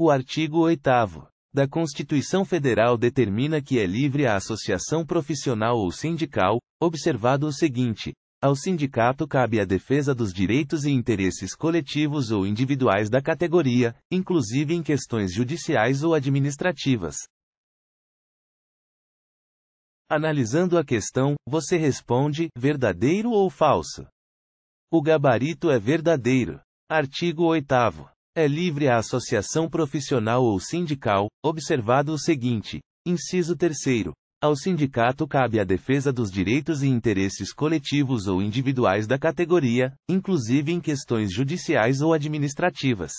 O artigo 8 da Constituição Federal determina que é livre a associação profissional ou sindical, observado o seguinte: ao sindicato cabe a defesa dos direitos e interesses coletivos ou individuais da categoria, inclusive em questões judiciais ou administrativas. Analisando a questão, você responde: verdadeiro ou falso? O gabarito é verdadeiro. Artigo 8. É livre a associação profissional ou sindical, observado o seguinte: inciso 3. Ao sindicato cabe a defesa dos direitos e interesses coletivos ou individuais da categoria, inclusive em questões judiciais ou administrativas.